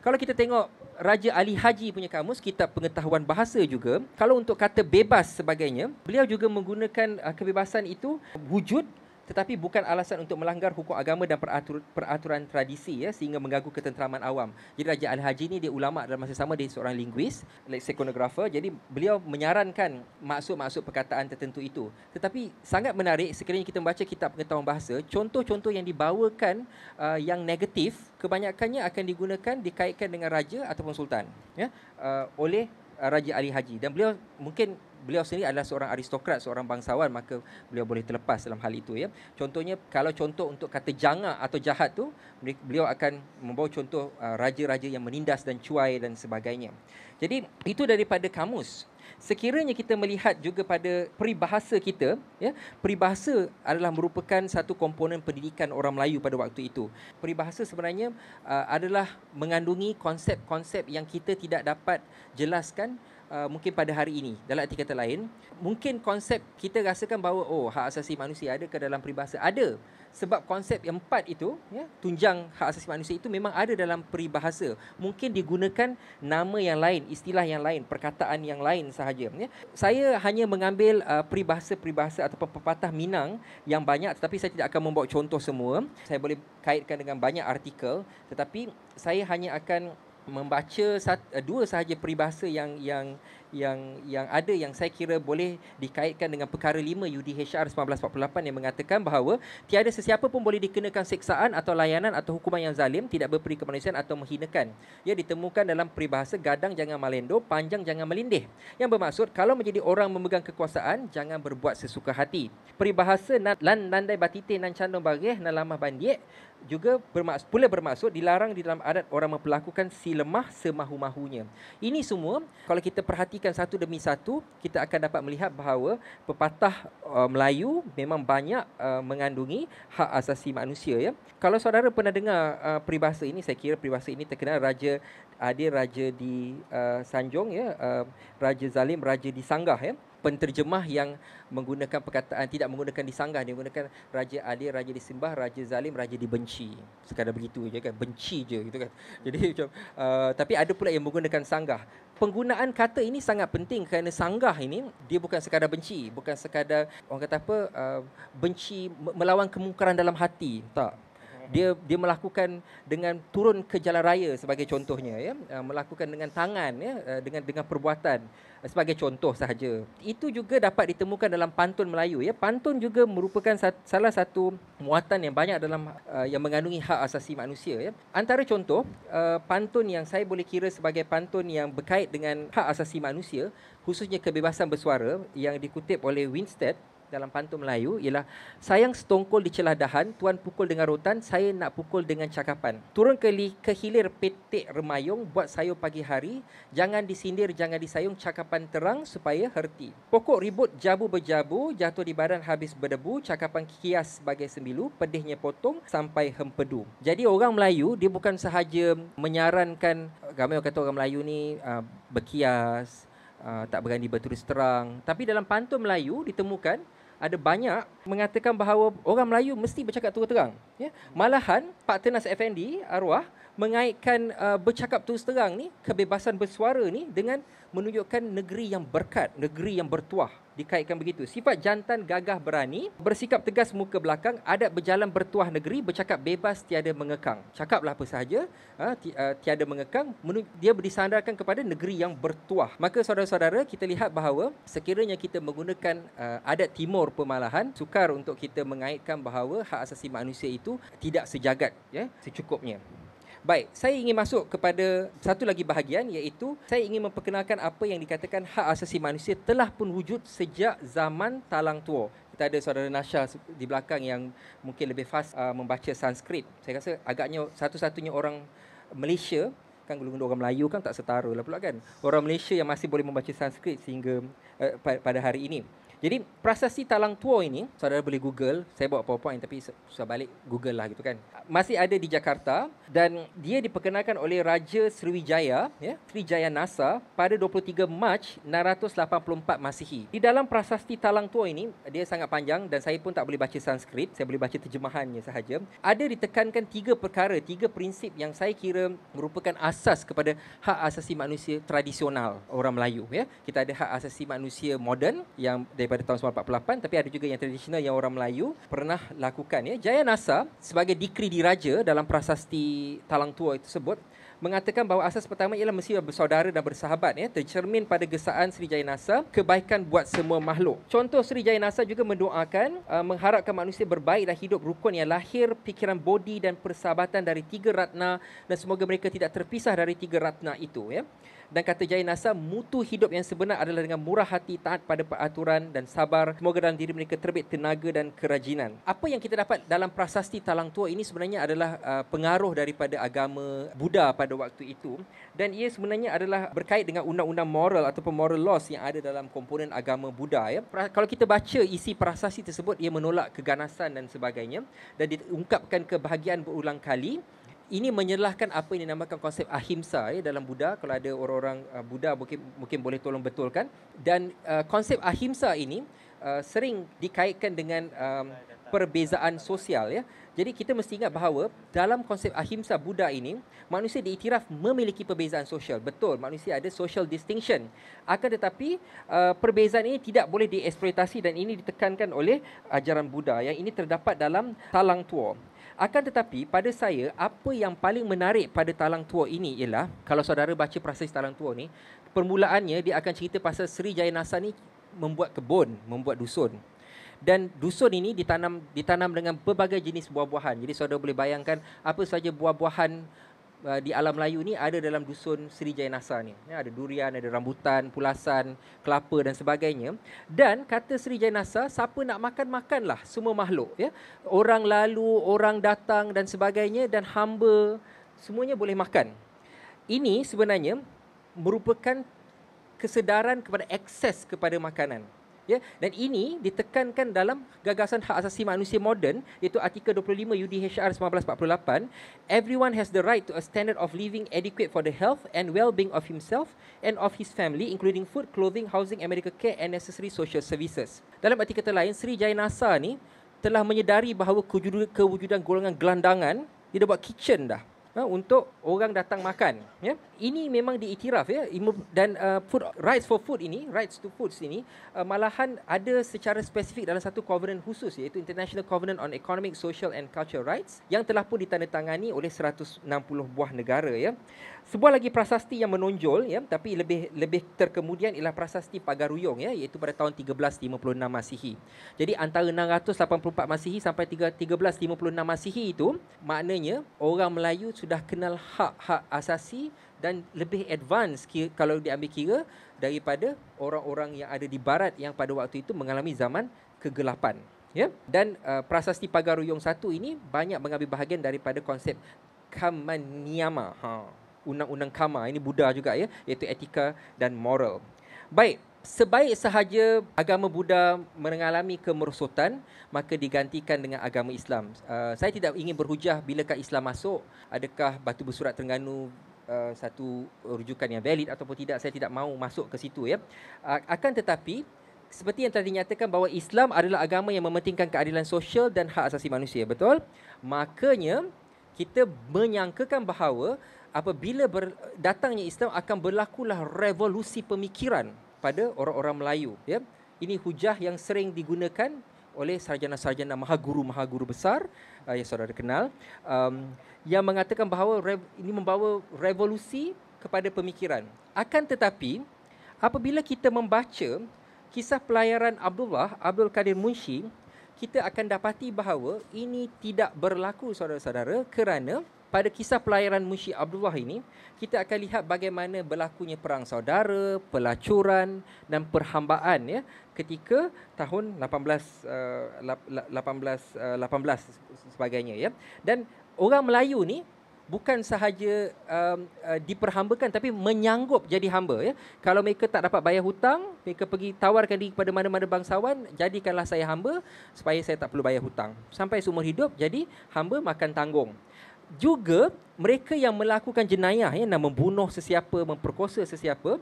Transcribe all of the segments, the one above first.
Kalau kita tengok Raja Ali Haji punya kamus kitab pengetahuan bahasa juga kalau untuk kata bebas sebagainya beliau juga menggunakan ah, kebebasan itu wujud tetapi bukan alasan untuk melanggar hukum agama dan peratur, peraturan tradisi ya sehingga mengganggu ketenteraman awam. Jadi Raja Al-Haji ni dia ulama dalam masa sama dia seorang linguis, lexicographer. Jadi beliau menyarankan maksud-maksud perkataan tertentu itu. Tetapi sangat menarik sekiranya kita membaca kitab pengetahuan bahasa, contoh-contoh yang dibawakan uh, yang negatif kebanyakannya akan digunakan dikaitkan dengan raja ataupun sultan ya uh, oleh Eh, Raja Ali Haji dan beliau mungkin beliau sendiri adalah seorang aristokrat seorang bangsawan maka beliau boleh terlepas dalam hal itu ya contohnya kalau contoh untuk kata jangak atau jahat tu beliau akan membawa contoh uh, raja-raja yang menindas dan cuai dan sebagainya jadi itu daripada kamus sekiranya kita melihat juga pada peribahasa kita ya peribahasa adalah merupakan satu komponen pendidikan orang Melayu pada waktu itu peribahasa sebenarnya uh, adalah mengandungi konsep-konsep yang kita tidak dapat jelaskan uh, mungkin pada hari ini dalam arti kata lain mungkin konsep kita rasakan bahawa oh hak asasi manusia ada ke dalam peribahasa ada sebab konsep yang empat itu ya tunjang hak asasi manusia itu memang ada dalam peribahasa mungkin digunakan nama yang lain istilah yang lain perkataan yang lain sahaja ya saya hanya mengambil uh, peribahasa-peribahasa ataupun pepatah Minang yang banyak tetapi saya tidak akan membawa contoh semua saya boleh kaitkan dengan banyak artikel tetapi saya hanya akan membaca eh, dua sahaja peribahasa yang yang yang yang ada yang saya kira boleh dikaitkan dengan perkara 5 UDHR 1948 yang mengatakan bahawa tiada sesiapa pun boleh dikenakan seksaan atau layanan atau hukuman yang zalim tidak berperi kemanusiaan atau menghinakan. Ia ditemukan dalam peribahasa gadang jangan malendo, panjang jangan melindih. Yang bermaksud kalau menjadi orang memegang kekuasaan jangan berbuat sesuka hati. Peribahasa nan landai batite nan candong bagih nan lamah bandiek juga bermaksud, pula bermaksud dilarang di dalam adat orang memperlakukan si lemah semahu-mahunya. Ini semua kalau kita perhatikan satu demi satu, kita akan dapat melihat bahawa pepatah uh, Melayu memang banyak uh, mengandungi hak asasi manusia ya. Kalau saudara pernah dengar uh, peribahasa ini, saya kira peribahasa ini terkenal raja adil raja di uh, sanjung ya, uh, raja zalim raja di sanggah ya penterjemah yang menggunakan perkataan tidak menggunakan disanggah dia menggunakan raja adil raja disembah raja zalim raja dibenci sekadar begitu je kan benci je gitu kan jadi uh, tapi ada pula yang menggunakan sanggah penggunaan kata ini sangat penting kerana sanggah ini dia bukan sekadar benci bukan sekadar orang kata apa uh, benci melawan kemungkaran dalam hati tak dia dia melakukan dengan turun ke jalan raya sebagai contohnya ya eh, melakukan dengan tangan ya eh, dengan dengan perbuatan eh, sebagai contoh sahaja itu juga dapat ditemukan dalam pantun Melayu ya pantun juga merupakan salah satu muatan yang banyak dalam yang mengandungi hak asasi manusia ya antara contoh pantun yang saya boleh kira sebagai pantun yang berkait dengan hak asasi manusia khususnya kebebasan bersuara yang dikutip oleh Winstead dalam pantun Melayu ialah sayang stongkol di celah dahan tuan pukul dengan rotan saya nak pukul dengan cakapan turun ke, li, ke hilir petik remayung buat sayur pagi hari jangan disindir jangan disayung cakapan terang supaya herti pokok ribut jabu berjabu jatuh di badan habis berdebu cakapan kias sebagai sembilu pedihnya potong sampai hempedu jadi orang Melayu dia bukan sahaja menyarankan ramai orang kata orang Melayu ni uh, berkias Uh, tak berani berterus terang tapi dalam pantun Melayu ditemukan ada banyak mengatakan bahawa orang Melayu mesti bercakap terus terang. Ya? Malahan Pak Tenas FND arwah mengaitkan uh, bercakap terus terang ni kebebasan bersuara ni dengan menunjukkan negeri yang berkat, negeri yang bertuah dikaitkan begitu. Sifat jantan gagah berani, bersikap tegas muka belakang, adat berjalan bertuah negeri, bercakap bebas tiada mengekang. Cakaplah apa sahaja, ha, uh, tiada mengekang, menu- dia disandarkan kepada negeri yang bertuah. Maka saudara-saudara, kita lihat bahawa sekiranya kita menggunakan uh, adat timur pemalahan, sukar untuk kita mengaitkan bahawa hak asasi manusia itu tidak sejagat, ya, secukupnya. Baik, saya ingin masuk kepada satu lagi bahagian iaitu saya ingin memperkenalkan apa yang dikatakan hak asasi manusia telah pun wujud sejak zaman talang tua. Kita ada saudara Nasha di belakang yang mungkin lebih fast uh, membaca Sanskrit. Saya rasa agaknya satu-satunya orang Malaysia kan golongan orang Melayu kan tak setara lah pula kan. Orang Malaysia yang masih boleh membaca Sanskrit sehingga uh, pada hari ini. Jadi prasasti Talang Tua ini saudara boleh Google, saya buat PowerPoint tapi sudah balik Google lah gitu kan. Masih ada di Jakarta dan dia diperkenalkan oleh Raja Sriwijaya ya, Trijaya Nasa pada 23 Mac 684 Masihi. Di dalam prasasti Talang Tua ini dia sangat panjang dan saya pun tak boleh baca Sanskrit, saya boleh baca terjemahannya sahaja. Ada ditekankan tiga perkara, tiga prinsip yang saya kira merupakan asas kepada hak asasi manusia tradisional orang Melayu ya. Kita ada hak asasi manusia moden yang pada tahun 1948 tapi ada juga yang tradisional yang orang Melayu pernah lakukan ya. Jaya Nasa sebagai dikri diraja dalam prasasti Talang Tua itu sebut mengatakan bahawa asas pertama ialah mesti bersaudara dan bersahabat ya tercermin pada gesaan Sri Jayanasa kebaikan buat semua makhluk. Contoh Sri Jayanasa juga mendoakan uh, mengharapkan manusia berbaik dan hidup rukun yang lahir fikiran bodi dan persahabatan dari tiga ratna dan semoga mereka tidak terpisah dari tiga ratna itu ya dan kata Jaya Nasa mutu hidup yang sebenar adalah dengan murah hati taat pada peraturan dan sabar semoga dalam diri mereka terbit tenaga dan kerajinan apa yang kita dapat dalam prasasti Talang Tua ini sebenarnya adalah uh, pengaruh daripada agama Buddha pada waktu itu dan ia sebenarnya adalah berkait dengan undang-undang moral atau moral laws yang ada dalam komponen agama Buddha ya. kalau kita baca isi prasasti tersebut ia menolak keganasan dan sebagainya dan diungkapkan kebahagiaan berulang kali ini menyalahkan apa yang dinamakan konsep ahimsa ya, dalam Buddha. Kalau ada orang-orang uh, Buddha mungkin, mungkin boleh tolong betulkan. Dan uh, konsep ahimsa ini uh, sering dikaitkan dengan um, perbezaan sosial. Ya. Jadi kita mesti ingat bahawa dalam konsep ahimsa Buddha ini, manusia diiktiraf memiliki perbezaan sosial. Betul, manusia ada social distinction. Akan tetapi, uh, perbezaan ini tidak boleh dieksploitasi dan ini ditekankan oleh ajaran Buddha. Yang ini terdapat dalam talang tua. Akan tetapi pada saya apa yang paling menarik pada talang tua ini ialah kalau saudara baca proses talang tua ni permulaannya dia akan cerita pasal Sri Jayanasa ni membuat kebun, membuat dusun. Dan dusun ini ditanam ditanam dengan pelbagai jenis buah-buahan. Jadi saudara boleh bayangkan apa sahaja buah-buahan uh, di alam Melayu ni ada dalam dusun Sri Jaya Nasa ni. Ya, ada durian, ada rambutan, pulasan, kelapa dan sebagainya. Dan kata Sri Jaya Nasa, siapa nak makan, makanlah semua makhluk. Ya. Orang lalu, orang datang dan sebagainya dan hamba semuanya boleh makan. Ini sebenarnya merupakan kesedaran kepada akses kepada makanan ya dan ini ditekankan dalam gagasan hak asasi manusia moden iaitu artikel 25 UDHR 1948 everyone has the right to a standard of living adequate for the health and well-being of himself and of his family including food clothing housing and medical care and necessary social services dalam artikel lain Sri Jayanasa ni telah menyedari bahawa kewujudan golongan gelandangan dia dah buat kitchen dah ha, untuk orang datang makan. Ya? Ini memang diiktiraf ya dan uh, food, rights for food ini, rights to food ini uh, malahan ada secara spesifik dalam satu covenant khusus iaitu International Covenant on Economic, Social and Cultural Rights yang telah pun ditandatangani oleh 160 buah negara ya. Sebuah lagi prasasti yang menonjol ya tapi lebih lebih terkemudian ialah prasasti Pagaruyong ya iaitu pada tahun 1356 Masihi. Jadi antara 684 Masihi sampai 1356 Masihi itu maknanya orang Melayu sudah kenal hak-hak asasi dan lebih advance kira, kalau diambil kira daripada orang-orang yang ada di barat yang pada waktu itu mengalami zaman kegelapan ya dan uh, prasasti pagar ruyong 1 ini banyak mengambil bahagian daripada konsep kamaniyama ha undang-undang kama ini buddha juga ya iaitu etika dan moral baik sebaik sahaja agama Buddha mengalami kemerosotan maka digantikan dengan agama Islam. Uh, saya tidak ingin berhujah bilakah Islam masuk, adakah batu bersurat Terengganu Uh, satu rujukan yang valid ataupun tidak saya tidak mahu masuk ke situ ya uh, akan tetapi seperti yang telah dinyatakan bahawa Islam adalah agama yang mementingkan keadilan sosial dan hak asasi manusia betul makanya kita menyangkakan bahawa apabila datangnya Islam akan berlakulah revolusi pemikiran pada orang-orang Melayu ya ini hujah yang sering digunakan oleh sarjana-sarjana maha guru maha guru besar uh, yang saudara kenal um, yang mengatakan bahawa ini membawa revolusi kepada pemikiran akan tetapi apabila kita membaca kisah pelayaran Abdullah Abdul Kadir Munshi kita akan dapati bahawa ini tidak berlaku saudara-saudara kerana pada kisah pelayaran Munshi Abdullah ini, kita akan lihat bagaimana berlakunya perang saudara, pelacuran dan perhambaan ya ketika tahun 1818 uh, 18, uh, 18 sebagainya ya. Dan orang Melayu ni bukan sahaja um, uh, diperhambakan tapi menyanggup jadi hamba ya. Kalau mereka tak dapat bayar hutang, mereka pergi tawarkan diri kepada mana-mana bangsawan, jadikanlah saya hamba supaya saya tak perlu bayar hutang. Sampai seumur hidup jadi hamba makan tanggung juga mereka yang melakukan jenayah ya nak membunuh sesiapa memperkosa sesiapa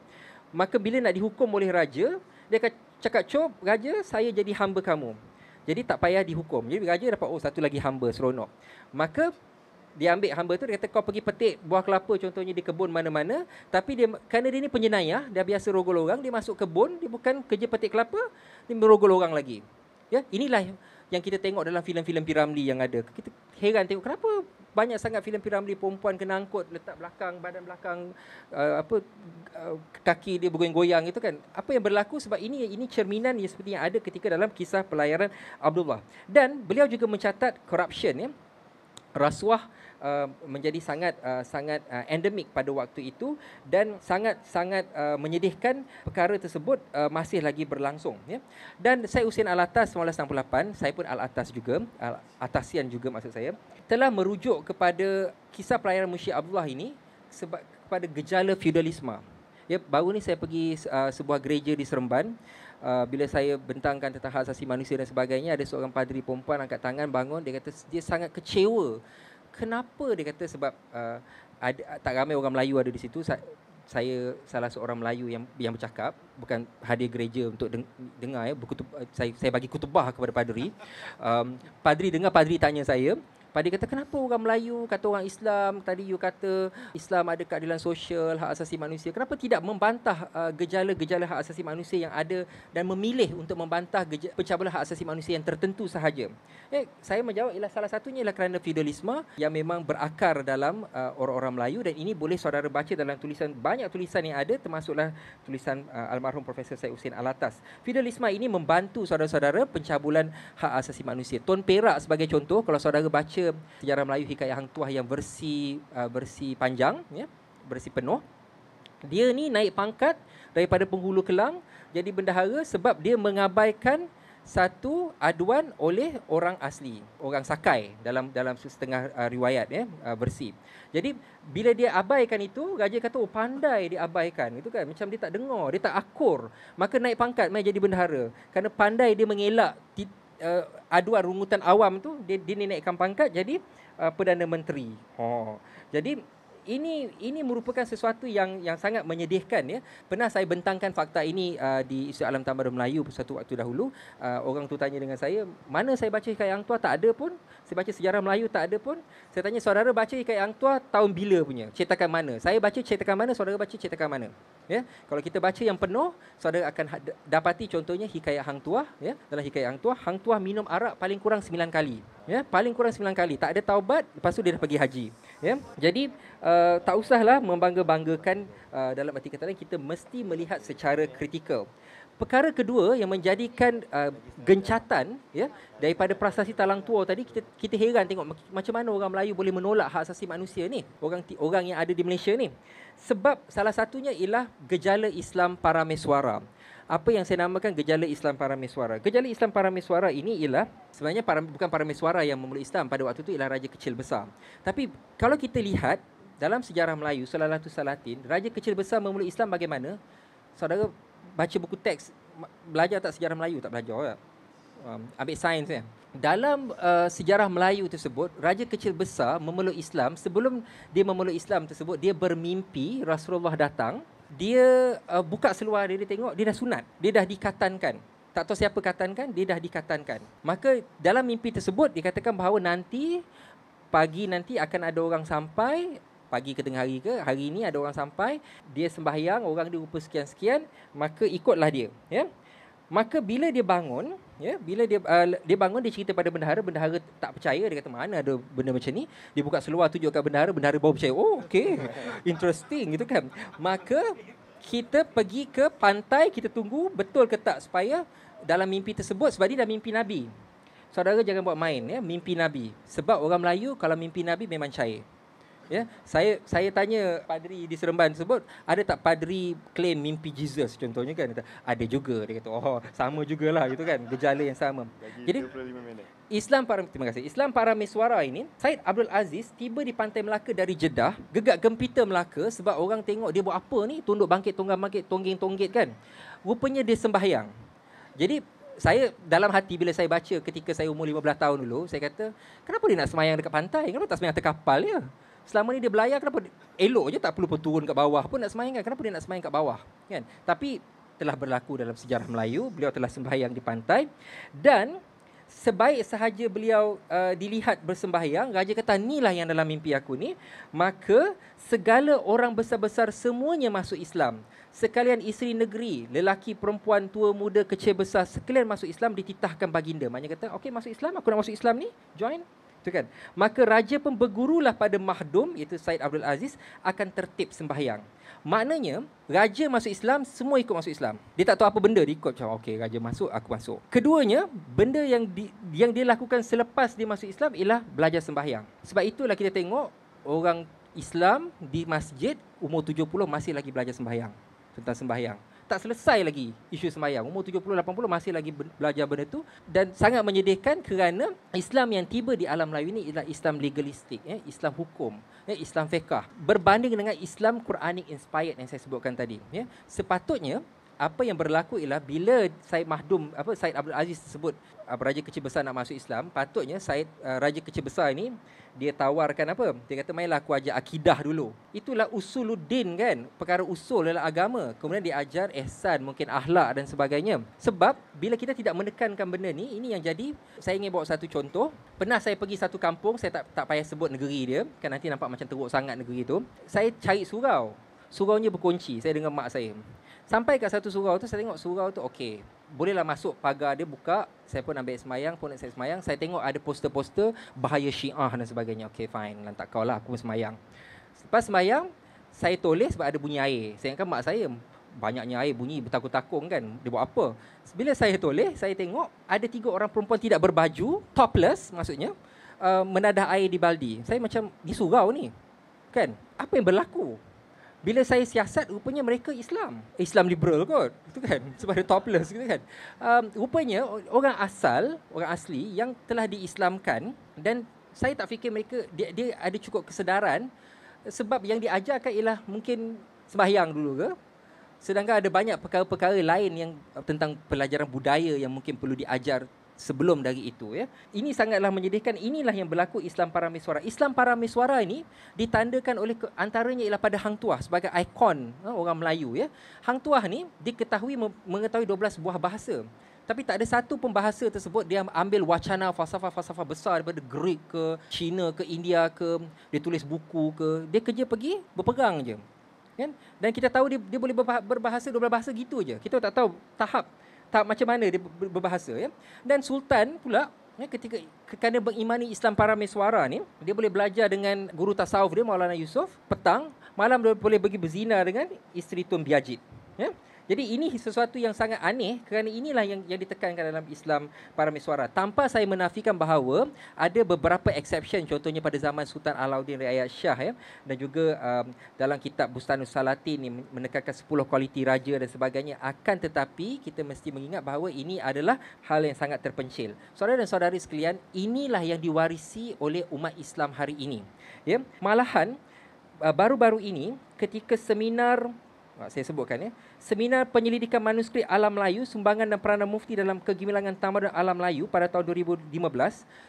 maka bila nak dihukum oleh raja dia akan cakap cop raja saya jadi hamba kamu jadi tak payah dihukum jadi raja dapat oh satu lagi hamba seronok maka dia ambil hamba tu dia kata kau pergi petik buah kelapa contohnya di kebun mana-mana tapi dia kerana dia ni penjenayah dia biasa rogol orang dia masuk kebun dia bukan kerja petik kelapa dia merogol orang lagi ya inilah yang kita tengok dalam filem-filem Piramli yang ada kita heran tengok kenapa banyak sangat filem filem piramli perempuan kena angkut letak belakang badan belakang uh, apa uh, kaki dia bergoyang-goyang itu kan apa yang berlaku sebab ini ini cerminan yang seperti yang ada ketika dalam kisah pelayaran Abdullah dan beliau juga mencatat corruption ya rasuah Uh, menjadi sangat uh, sangat uh, endemik pada waktu itu dan sangat sangat uh, menyedihkan perkara tersebut uh, masih lagi berlangsung ya dan saya Husin Al-Atas 1968 saya pun Al-Atas juga Al-Atasian juga maksud saya telah merujuk kepada kisah pelayaran Musyi Abdullah ini sebab kepada gejala feudalisme ya baru ni saya pergi uh, sebuah gereja di Seremban uh, bila saya bentangkan tentang hak asasi manusia dan sebagainya ada seorang padri perempuan angkat tangan bangun dia kata dia sangat kecewa kenapa dia kata sebab uh, ada, tak ramai orang Melayu ada di situ saya salah seorang Melayu yang yang bercakap bukan hadir gereja untuk dengar ya berkutub, uh, saya saya bagi kutubah kepada padri um, padri dengar padri tanya saya Padi kata kenapa orang Melayu kata orang Islam tadi you kata Islam ada keadilan sosial hak asasi manusia kenapa tidak membantah uh, gejala-gejala hak asasi manusia yang ada dan memilih untuk membantah pencabulan hak asasi manusia yang tertentu sahaja. Eh saya menjawab ialah salah satunya ialah kerana feudalisme yang memang berakar dalam uh, orang-orang Melayu dan ini boleh saudara baca dalam tulisan banyak tulisan yang ada termasuklah tulisan uh, almarhum Profesor Said Hussein Alatas. Feudalisme ini membantu saudara-saudara pencabulan hak asasi manusia. Tun Perak sebagai contoh kalau saudara baca baca sejarah Melayu Hikayat Hang Tuah yang versi uh, versi panjang ya, versi penuh. Dia ni naik pangkat daripada penghulu Kelang jadi bendahara sebab dia mengabaikan satu aduan oleh orang asli, orang Sakai dalam dalam setengah uh, riwayat ya, uh, versi. Jadi bila dia abaikan itu, raja kata oh pandai dia abaikan itu kan. Macam dia tak dengar, dia tak akur. Maka naik pangkat mai jadi bendahara Karena pandai dia mengelak uh, aduan rungutan awam tu dia dinaikkan pangkat jadi uh, perdana menteri. Ha. Oh. Jadi ini ini merupakan sesuatu yang yang sangat menyedihkan ya. Pernah saya bentangkan fakta ini uh, di Isu Alam Tambahan Melayu satu waktu dahulu. Uh, orang tu tanya dengan saya, mana saya baca hikayat Yang Tua tak ada pun. Saya baca sejarah Melayu tak ada pun. Saya tanya saudara baca hikayat Yang Tua tahun bila punya? Cetakan mana? Saya baca cetakan mana? Saudara baca cetakan mana? Ya, kalau kita baca yang penuh, saudara akan dapati contohnya hikayat Hang Tua, ya. Dalam hikayat Hang Tua, Hang Tua minum arak paling kurang sembilan kali. Ya, paling kurang sembilan kali. Tak ada taubat, lepas tu dia dah pergi haji. Ya. Jadi, uh, tak usahlah membangga-banggakan uh, dalam arti kata lain kita mesti melihat secara kritikal. Perkara kedua yang menjadikan uh, gencatan ya daripada prasasti Talang Tua tadi kita kita heran tengok macam mana orang Melayu boleh menolak hak asasi manusia ni orang orang yang ada di Malaysia ni sebab salah satunya ialah gejala Islam parameswara apa yang saya namakan gejala Islam parameswara gejala Islam parameswara ini ialah sebenarnya param, bukan parameswara yang memeluk Islam pada waktu itu ialah raja kecil besar tapi kalau kita lihat dalam sejarah Melayu Salatu Salatin raja kecil besar memeluk Islam bagaimana saudara baca buku teks belajar tak sejarah Melayu tak belajar ya? um, ambil sains ya dalam uh, sejarah Melayu tersebut raja kecil besar memeluk Islam sebelum dia memeluk Islam tersebut dia bermimpi Rasulullah datang dia uh, buka seluar dia, dia tengok dia dah sunat dia dah dikatankan tak tahu siapa katankan dia dah dikatankan maka dalam mimpi tersebut dikatakan bahawa nanti pagi nanti akan ada orang sampai pagi ke tengah hari ke hari ni ada orang sampai dia sembahyang orang dia rupa sekian-sekian maka ikutlah dia ya maka bila dia bangun ya bila dia uh, dia bangun dia cerita pada bendahara bendahara tak percaya dia kata mana ada benda macam ni dia buka seluar tunjukkan bendahara bendahara baru percaya oh okey interesting gitu kan maka kita pergi ke pantai kita tunggu betul ke tak supaya dalam mimpi tersebut sebab dia dah mimpi nabi saudara jangan buat main ya mimpi nabi sebab orang Melayu kalau mimpi nabi memang cair Ya, saya saya tanya padri di Seremban sebut ada tak padri claim mimpi Jesus contohnya kan kata, ada juga dia kata oh sama jugalah gitu kan gejala yang sama. Lagi Jadi Islam para terima kasih. Islam para Meswara ini Said Abdul Aziz tiba di Pantai Melaka dari Jeddah gegak gempita Melaka sebab orang tengok dia buat apa ni tunduk bangkit tunggang bangkit tongging tonggit kan. Rupanya dia sembahyang. Jadi saya dalam hati bila saya baca ketika saya umur 15 tahun dulu saya kata kenapa dia nak sembahyang dekat pantai kenapa tak sembahyang dekat kapal ya? selama ni dia belayar kenapa elok je tak perlu pun turun kat bawah pun nak semayang kan kenapa dia nak semayang kat bawah kan tapi telah berlaku dalam sejarah Melayu beliau telah sembahyang di pantai dan sebaik sahaja beliau uh, dilihat bersembahyang raja kata inilah yang dalam mimpi aku ni maka segala orang besar-besar semuanya masuk Islam sekalian isteri negeri lelaki perempuan tua muda kecil besar sekalian masuk Islam dititahkan baginda maknanya kata okey masuk Islam aku nak masuk Islam ni join tu kan maka raja pun bergurulah pada mahdum iaitu Said Abdul Aziz akan tertib sembahyang maknanya raja masuk Islam semua ikut masuk Islam dia tak tahu apa benda dia ikut macam okey raja masuk aku masuk keduanya benda yang di, yang dia lakukan selepas dia masuk Islam ialah belajar sembahyang sebab itulah kita tengok orang Islam di masjid umur 70 masih lagi belajar sembahyang tentang sembahyang tak selesai lagi isu sembahyang. Umur 70 80 masih lagi belajar benda tu dan sangat menyedihkan kerana Islam yang tiba di alam Melayu ni ialah Islam legalistik ya, Islam hukum, ya, Islam fiqh berbanding dengan Islam Quranic inspired yang saya sebutkan tadi ya. Sepatutnya apa yang berlaku ialah bila Said Mahdum apa Said Abdul Aziz sebut apa ah, raja kecil besar nak masuk Islam patutnya Said uh, raja kecil besar ini dia tawarkan apa dia kata mainlah aku ajar akidah dulu itulah usuluddin kan perkara usul dalam agama kemudian diajar ajar ihsan mungkin akhlak dan sebagainya sebab bila kita tidak menekankan benda ni ini yang jadi saya ingin bawa satu contoh pernah saya pergi satu kampung saya tak tak payah sebut negeri dia kan nanti nampak macam teruk sangat negeri tu saya cari surau Surau ni berkunci Saya dengar mak saya Sampai kat satu surau tu saya tengok surau tu okey. Bolehlah masuk pagar dia buka, saya pun ambil semayang, pun nak semayang. Saya tengok ada poster-poster bahaya Syiah dan sebagainya. Okey fine, lantak kau lah aku semayang. Lepas semayang, saya tulis sebab ada bunyi air. Saya ingatkan mak saya banyaknya air bunyi bertakung-takung kan. Dia buat apa? Bila saya tulis, saya tengok ada tiga orang perempuan tidak berbaju, topless maksudnya, uh, menadah air di baldi. Saya macam di surau ni. Kan? Apa yang berlaku? bila saya siasat rupanya mereka Islam eh, Islam liberal kot itu kan sebab dia topless gitu kan um, rupanya orang asal orang asli yang telah diislamkan dan saya tak fikir mereka dia, dia ada cukup kesedaran sebab yang diajarkan ialah mungkin sembahyang dulu ke sedangkan ada banyak perkara-perkara lain yang tentang pelajaran budaya yang mungkin perlu diajar sebelum dari itu ya. Ini sangatlah menyedihkan inilah yang berlaku Islam Parameswara. Islam Parameswara ini ditandakan oleh antaranya ialah pada Hang Tuah sebagai ikon ha, orang Melayu ya. Hang Tuah ni diketahui mengetahui 12 buah bahasa. Tapi tak ada satu pun bahasa tersebut dia ambil wacana falsafah-falsafah besar daripada Greek ke China ke India ke dia tulis buku ke dia kerja pergi berperang je. Kan? Dan kita tahu dia, dia boleh berbahasa 12 bahasa gitu je. Kita tak tahu tahap tak macam mana dia berbahasa ya. Dan sultan pula ya, ketika kerana mengimani Islam Parameswara ni, dia boleh belajar dengan guru tasawuf dia Maulana Yusof petang, malam dia boleh pergi berzina dengan isteri Tun Biajit ya. Jadi ini sesuatu yang sangat aneh kerana inilah yang yang ditekankan dalam Islam para miswara. Tanpa saya menafikan bahawa ada beberapa exception contohnya pada zaman Sultan Alauddin Riayat Shah ya dan juga um, dalam kitab Bustanus Salatin ini menekankan 10 kualiti raja dan sebagainya. Akan tetapi kita mesti mengingat bahawa ini adalah hal yang sangat terpencil. Saudara dan saudari sekalian, inilah yang diwarisi oleh umat Islam hari ini. Ya. Malahan uh, baru-baru ini ketika seminar Ah, saya sebutkan ya. Seminar Penyelidikan Manuskrip Alam Melayu Sumbangan dan Peranan Mufti dalam Kegemilangan Tamadun Alam Melayu pada tahun 2015,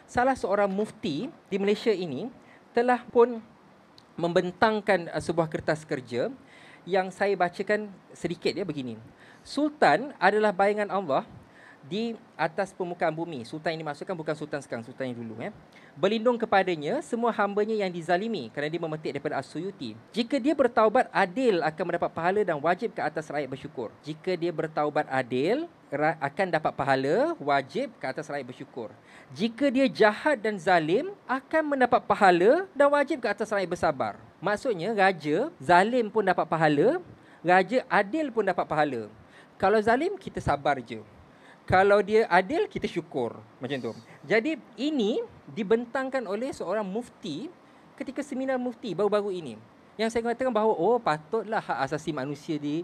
salah seorang mufti di Malaysia ini telah pun membentangkan ah, sebuah kertas kerja yang saya bacakan sedikit ya begini. Sultan adalah bayangan Allah di atas permukaan bumi. Sultan yang dimaksudkan bukan sultan sekarang, sultan yang dulu. Eh. Berlindung kepadanya semua hambanya yang dizalimi kerana dia memetik daripada asuyuti. Jika dia bertaubat adil akan mendapat pahala dan wajib ke atas rakyat bersyukur. Jika dia bertaubat adil akan dapat pahala wajib ke atas rakyat bersyukur. Jika dia jahat dan zalim akan mendapat pahala dan wajib ke atas rakyat bersabar. Maksudnya raja zalim pun dapat pahala, raja adil pun dapat pahala. Kalau zalim kita sabar je kalau dia adil kita syukur macam tu. Jadi ini dibentangkan oleh seorang mufti ketika seminar mufti baru-baru ini yang saya katakan bahawa oh patutlah hak asasi manusia di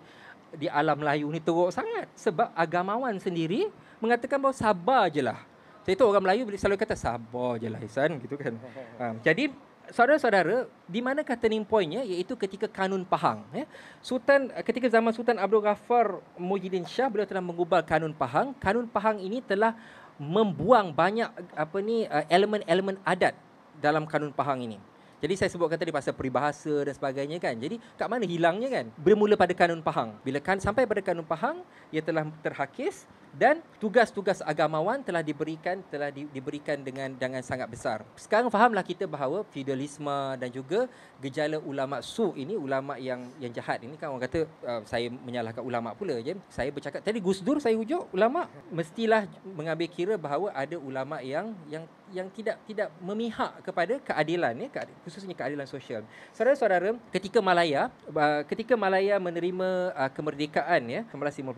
di alam Melayu ni teruk sangat sebab agamawan sendiri mengatakan bahawa sabar jelah. Saya tu orang Melayu selalu kata sabar jelah Ihsan gitu kan. Ha, jadi saudara-saudara, di manakah turning pointnya? Iaitu ketika kanun Pahang. Ya. Sultan eh, Ketika zaman Sultan Abdul Ghaffar Mujidin Shah, beliau telah mengubah kanun Pahang. Kanun Pahang ini telah membuang banyak apa ni eh, elemen-elemen adat dalam kanun Pahang ini. Jadi saya sebutkan tadi pasal peribahasa dan sebagainya kan. Jadi kat mana hilangnya kan? Bermula pada kanun Pahang. Bila kan sampai pada kanun Pahang, ia telah terhakis dan tugas-tugas agamawan telah diberikan telah di, diberikan dengan dengan sangat besar. Sekarang fahamlah kita bahawa feudalisme dan juga gejala ulama su ini ulama yang yang jahat ini kan orang kata uh, saya menyalahkan ulama pula je. Saya bercakap tadi Gus Dur saya hujuk ulama mestilah mengambil kira bahawa ada ulama yang yang yang tidak tidak memihak kepada keadilan ya khususnya keadilan sosial. Saudara-saudara, ketika Malaya uh, ketika Malaya menerima uh, kemerdekaan ya 1957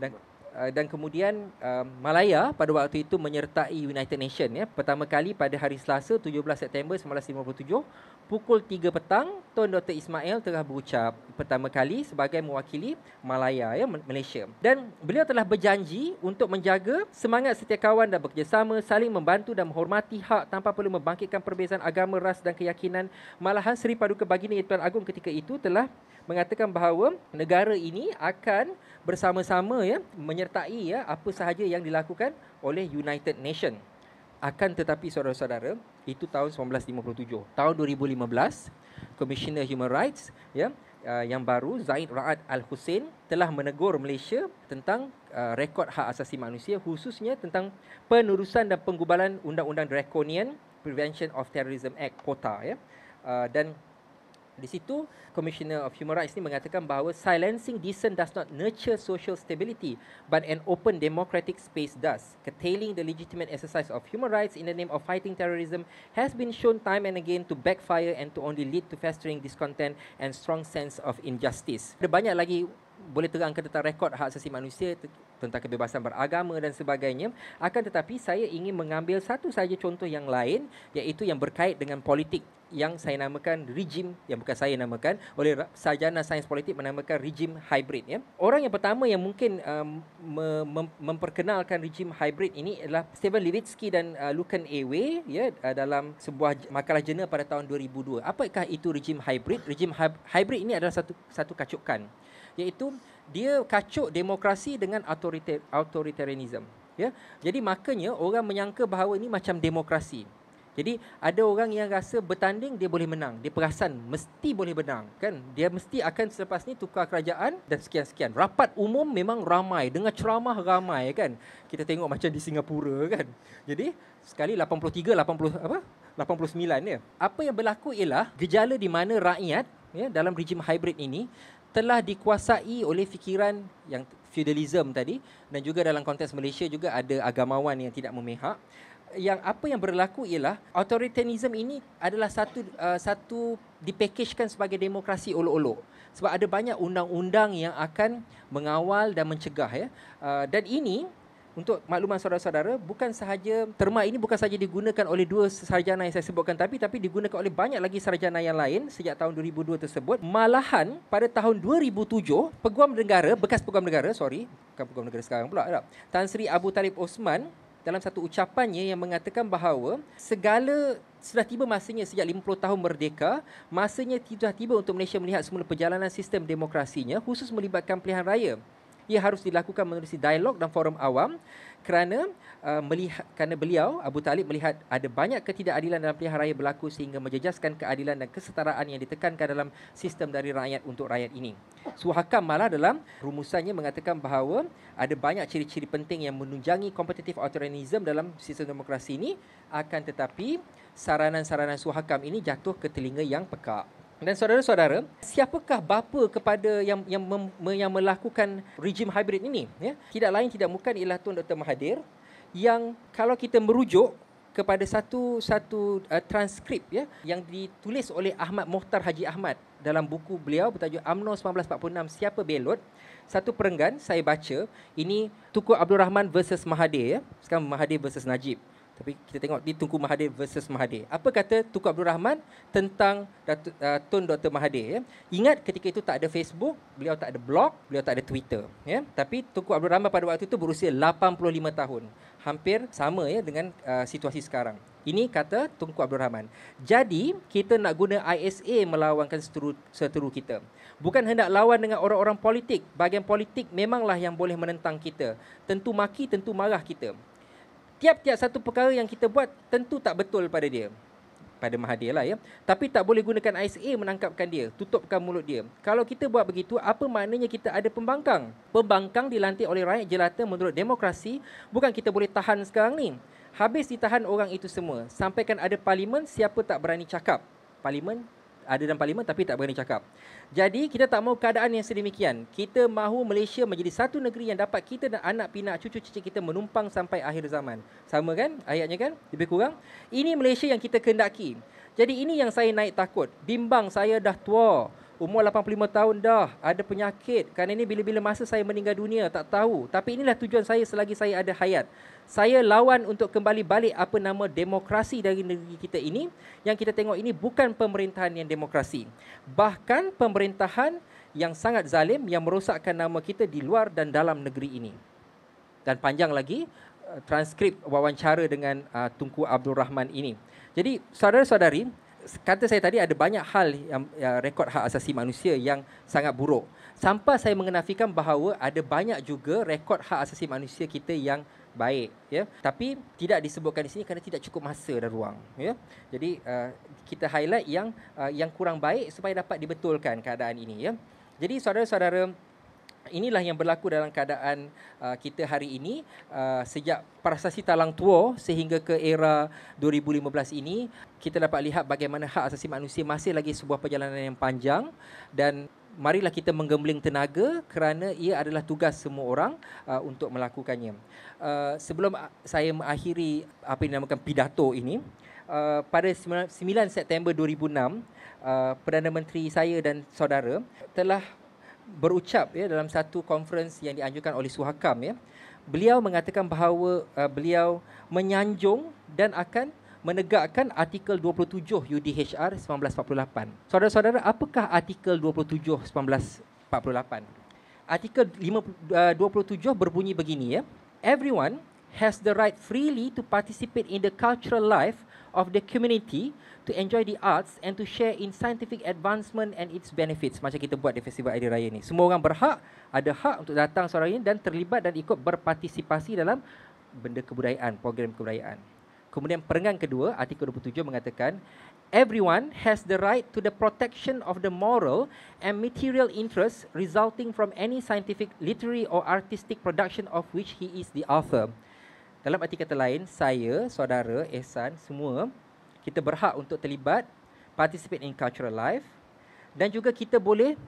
dan Uh, dan kemudian um, Malaya pada waktu itu menyertai United Nations ya pertama kali pada hari Selasa 17 September 1957 pukul 3 petang Tuan Dr Ismail telah berucap pertama kali sebagai mewakili Malaya ya Malaysia dan beliau telah berjanji untuk menjaga semangat setiap kawan dan bekerjasama saling membantu dan menghormati hak tanpa perlu membangkitkan perbezaan agama ras dan keyakinan malahan Seri Paduka Baginda Tuan Agung ketika itu telah mengatakan bahawa negara ini akan bersama-sama ya menyertai menyertai ya apa sahaja yang dilakukan oleh United Nation. Akan tetapi saudara-saudara, itu tahun 1957. Tahun 2015, Commissioner Human Rights ya uh, yang baru Zaid Raad Al Hussein telah menegur Malaysia tentang uh, rekod hak asasi manusia khususnya tentang penurusan dan penggubalan undang-undang draconian Prevention of Terrorism Act kota ya. Uh, dan di situ, Commissioner of Human Rights ini mengatakan bahawa silencing dissent does not nurture social stability but an open democratic space does. Curtailing the legitimate exercise of human rights in the name of fighting terrorism has been shown time and again to backfire and to only lead to festering discontent and strong sense of injustice. Ada banyak lagi boleh terangkan tentang rekod hak asasi manusia tentang kebebasan beragama dan sebagainya akan tetapi saya ingin mengambil satu saja contoh yang lain iaitu yang berkait dengan politik yang saya namakan rejim yang bukan saya namakan oleh sajana sains politik menamakan rejim hybrid ya orang yang pertama yang mungkin um, mem- memperkenalkan rejim hybrid ini adalah Stephen Levitsky dan uh, Lucan Ewe ya uh, dalam sebuah makalah jurnal pada tahun 2002 apakah itu rejim hybrid rejim hybrid ini adalah satu satu kacukan iaitu dia kacuk demokrasi dengan authoritar- authoritarianism ya jadi makanya orang menyangka bahawa ini macam demokrasi jadi ada orang yang rasa bertanding dia boleh menang dia perasan mesti boleh menang kan dia mesti akan selepas ni tukar kerajaan dan sekian-sekian rapat umum memang ramai dengan ceramah ramai kan kita tengok macam di Singapura kan jadi sekali 83 80 apa 89 ya apa yang berlaku ialah gejala di mana rakyat ya dalam rejim hybrid ini telah dikuasai oleh fikiran yang feudalism tadi dan juga dalam konteks Malaysia juga ada agamawan yang tidak memihak yang apa yang berlaku ialah authoritarianism ini adalah satu uh, satu dipackagekan sebagai demokrasi olok-olok sebab ada banyak undang-undang yang akan mengawal dan mencegah ya uh, dan ini untuk makluman saudara-saudara bukan sahaja terma ini bukan sahaja digunakan oleh dua sarjana yang saya sebutkan tapi tapi digunakan oleh banyak lagi sarjana yang lain sejak tahun 2002 tersebut malahan pada tahun 2007 peguam negara bekas peguam negara sorry bukan peguam negara sekarang pula tak? Tan Sri Abu Talib Osman dalam satu ucapannya yang mengatakan bahawa segala sudah tiba masanya sejak 50 tahun merdeka, masanya sudah tiba untuk Malaysia melihat semula perjalanan sistem demokrasinya khusus melibatkan pilihan raya ia harus dilakukan melalui dialog dan forum awam kerana uh, melihat kerana beliau Abu Talib melihat ada banyak ketidakadilan dalam pilihan raya berlaku sehingga menjejaskan keadilan dan kesetaraan yang ditekankan dalam sistem dari rakyat untuk rakyat ini. Suhakam malah dalam rumusannya mengatakan bahawa ada banyak ciri-ciri penting yang menunjangi kompetitif authoritarianism dalam sistem demokrasi ini akan tetapi saranan-saranan Suhakam ini jatuh ke telinga yang pekak. Dan saudara-saudara, siapakah bapa kepada yang yang, mem, yang melakukan rejim hybrid ini? Ya? Tidak lain tidak bukan ialah tuan Dr Mahathir yang kalau kita merujuk kepada satu satu uh, transkrip ya yang ditulis oleh Ahmad Mohtar Haji Ahmad dalam buku beliau bertajuk UMNO 1946 siapa belot satu perenggan saya baca ini Tuku Abdul Rahman versus Mahathir ya sekarang Mahathir versus Najib tapi kita tengok di Tunku Mahathir versus Mahathir. Apa kata Tunku Abdul Rahman tentang Datuk, uh, Tun Dr. Mahathir? Ya? Ingat ketika itu tak ada Facebook, beliau tak ada blog, beliau tak ada Twitter. Ya? Tapi Tunku Abdul Rahman pada waktu itu berusia 85 tahun. Hampir sama ya dengan uh, situasi sekarang. Ini kata Tunku Abdul Rahman. Jadi kita nak guna ISA melawankan seteru, seteru kita. Bukan hendak lawan dengan orang-orang politik. Bahagian politik memanglah yang boleh menentang kita. Tentu maki, tentu marah kita tiap-tiap satu perkara yang kita buat tentu tak betul pada dia pada Mahathir lah ya tapi tak boleh gunakan ISA menangkapkan dia tutupkan mulut dia kalau kita buat begitu apa maknanya kita ada pembangkang pembangkang dilantik oleh rakyat jelata menurut demokrasi bukan kita boleh tahan sekarang ni habis ditahan orang itu semua sampaikan ada parlimen siapa tak berani cakap parlimen ada dalam parlimen tapi tak berani cakap. Jadi kita tak mahu keadaan yang sedemikian. Kita mahu Malaysia menjadi satu negeri yang dapat kita dan anak pinak cucu cicit kita menumpang sampai akhir zaman. Sama kan ayatnya kan? Lebih kurang. Ini Malaysia yang kita kehendaki. Jadi ini yang saya naik takut. Bimbang saya dah tua. Umur 85 tahun dah ada penyakit. Kerana ini bila-bila masa saya meninggal dunia tak tahu. Tapi inilah tujuan saya selagi saya ada hayat. Saya lawan untuk kembali balik apa nama demokrasi dari negeri kita ini. Yang kita tengok ini bukan pemerintahan yang demokrasi. Bahkan pemerintahan yang sangat zalim yang merosakkan nama kita di luar dan dalam negeri ini. Dan panjang lagi eh, transkrip wawancara dengan uh, Tunku Abdul Rahman ini. Jadi saudara-saudari, kata saya tadi ada banyak hal yang, yang rekod hak asasi manusia yang sangat buruk. Sampai saya mengenafikan bahawa ada banyak juga rekod hak asasi manusia kita yang baik ya tapi tidak disebutkan di sini kerana tidak cukup masa dan ruang ya jadi uh, kita highlight yang uh, yang kurang baik supaya dapat dibetulkan keadaan ini ya jadi saudara-saudara inilah yang berlaku dalam keadaan uh, kita hari ini uh, sejak prasasti talang tua sehingga ke era 2015 ini kita dapat lihat bagaimana hak asasi manusia masih lagi sebuah perjalanan yang panjang dan marilah kita menggembleng tenaga kerana ia adalah tugas semua orang uh, untuk melakukannya. Uh, sebelum saya mengakhiri apa yang dinamakan pidato ini uh, pada 9 September 2006 uh, Perdana Menteri saya dan saudara telah berucap ya dalam satu conference yang dianjurkan oleh Suhakam ya. Beliau mengatakan bahawa uh, beliau menyanjung dan akan menegakkan artikel 27 UDHR 1948. Saudara-saudara, apakah artikel 27 1948? Artikel 27 uh, berbunyi begini ya. Everyone has the right freely to participate in the cultural life of the community to enjoy the arts and to share in scientific advancement and its benefits macam kita buat di festival idea raya ni semua orang berhak ada hak untuk datang suara ini dan terlibat dan ikut berpartisipasi dalam benda kebudayaan program kebudayaan kemudian perenggan kedua artikel 27 mengatakan Everyone has the right to the protection of the moral and material interests resulting from any scientific, literary or artistic production of which he is the author. Dalam arti kata lain, saya, saudara, Ehsan, semua kita berhak untuk terlibat participate in cultural life dan juga kita boleh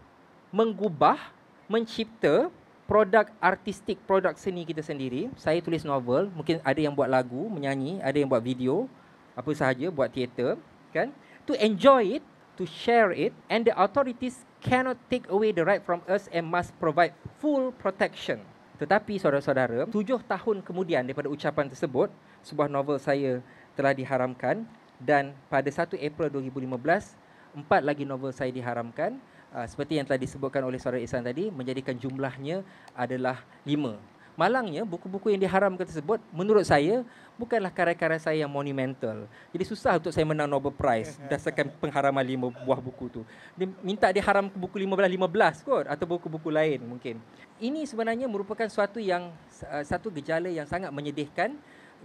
mengubah mencipta produk artistik produk seni kita sendiri saya tulis novel mungkin ada yang buat lagu menyanyi ada yang buat video apa sahaja buat teater kan to enjoy it to share it and the authorities cannot take away the right from us and must provide full protection tetapi saudara-saudara tujuh tahun kemudian daripada ucapan tersebut sebuah novel saya telah diharamkan dan pada 1 April 2015 empat lagi novel saya diharamkan uh, seperti yang telah disebutkan oleh saudara Ihsan tadi menjadikan jumlahnya adalah lima. malangnya buku-buku yang diharamkan tersebut menurut saya bukanlah karya-karya saya yang monumental jadi susah untuk saya menang Nobel Prize berdasarkan pengharaman lima buah buku tu dia minta diharam buku 15 15 kot atau buku-buku lain mungkin ini sebenarnya merupakan suatu yang uh, satu gejala yang sangat menyedihkan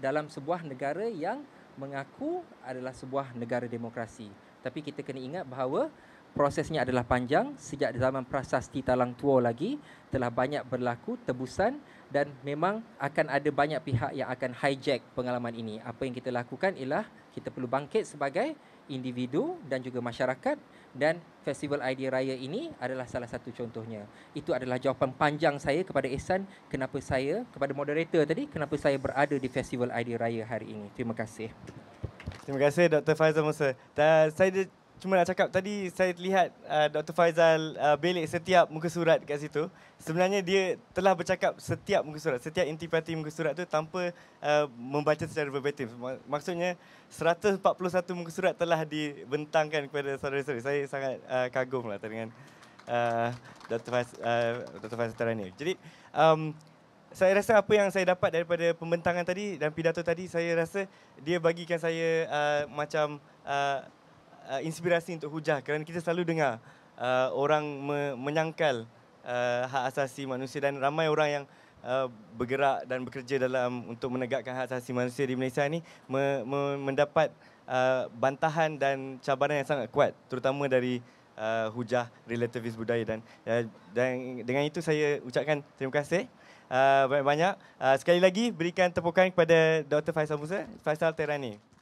dalam sebuah negara yang mengaku adalah sebuah negara demokrasi. Tapi kita kena ingat bahawa prosesnya adalah panjang sejak zaman prasasti Talang Tua lagi telah banyak berlaku tebusan dan memang akan ada banyak pihak yang akan hijack pengalaman ini. Apa yang kita lakukan ialah kita perlu bangkit sebagai individu dan juga masyarakat dan festival idea raya ini adalah salah satu contohnya. Itu adalah jawapan panjang saya kepada Ehsan kenapa saya kepada moderator tadi kenapa saya berada di festival idea raya hari ini. Terima kasih. Terima kasih Dr. Faizal Musa. Dan saya cuma nak cakap tadi saya lihat uh, Dr. Faizal uh, belik setiap muka surat dekat situ. Sebenarnya dia telah bercakap setiap muka surat, setiap intipati muka surat tu tanpa uh, membaca secara verbatim. Maksudnya 141 muka surat telah dibentangkan kepada saudara-saudara. Saya sangat uh, kagum lah dengan uh, Dr. Faiz, uh, Dr. Faizal Tarani. Jadi, um, saya rasa apa yang saya dapat daripada pembentangan tadi dan pidato tadi, saya rasa dia bagikan saya uh, macam uh, uh, inspirasi untuk hujah kerana kita selalu dengar uh, orang me- menyangkal uh, hak asasi manusia dan ramai orang yang uh, bergerak dan bekerja dalam untuk menegakkan hak asasi manusia di Malaysia ini me- me- mendapat uh, bantahan dan cabaran yang sangat kuat terutama dari uh, hujah relativis budaya dan uh, dan dengan itu saya ucapkan terima kasih uh, banyak-banyak uh, sekali lagi berikan tepukan kepada Dr Faisal Musa Faisal Terani